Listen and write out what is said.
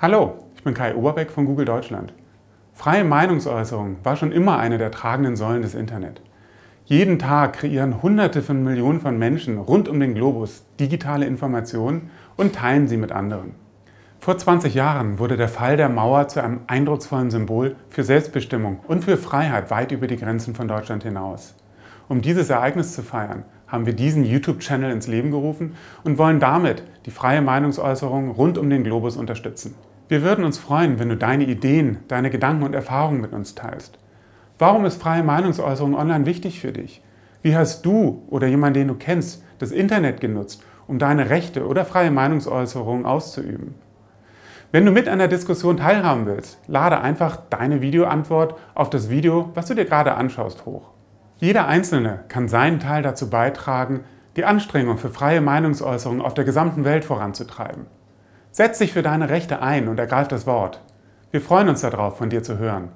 Hallo, ich bin Kai Oberbeck von Google Deutschland. Freie Meinungsäußerung war schon immer eine der tragenden Säulen des Internet. Jeden Tag kreieren Hunderte von Millionen von Menschen rund um den Globus digitale Informationen und teilen sie mit anderen. Vor 20 Jahren wurde der Fall der Mauer zu einem eindrucksvollen Symbol für Selbstbestimmung und für Freiheit weit über die Grenzen von Deutschland hinaus. Um dieses Ereignis zu feiern, haben wir diesen YouTube-Channel ins Leben gerufen und wollen damit die freie Meinungsäußerung rund um den Globus unterstützen. Wir würden uns freuen, wenn du deine Ideen, deine Gedanken und Erfahrungen mit uns teilst. Warum ist freie Meinungsäußerung online wichtig für dich? Wie hast du oder jemand, den du kennst, das Internet genutzt, um deine Rechte oder freie Meinungsäußerung auszuüben? Wenn du mit an der Diskussion teilhaben willst, lade einfach deine Videoantwort auf das Video, was du dir gerade anschaust, hoch. Jeder Einzelne kann seinen Teil dazu beitragen, die Anstrengung für freie Meinungsäußerung auf der gesamten Welt voranzutreiben. Setz dich für deine Rechte ein und ergreif das Wort. Wir freuen uns darauf, von dir zu hören.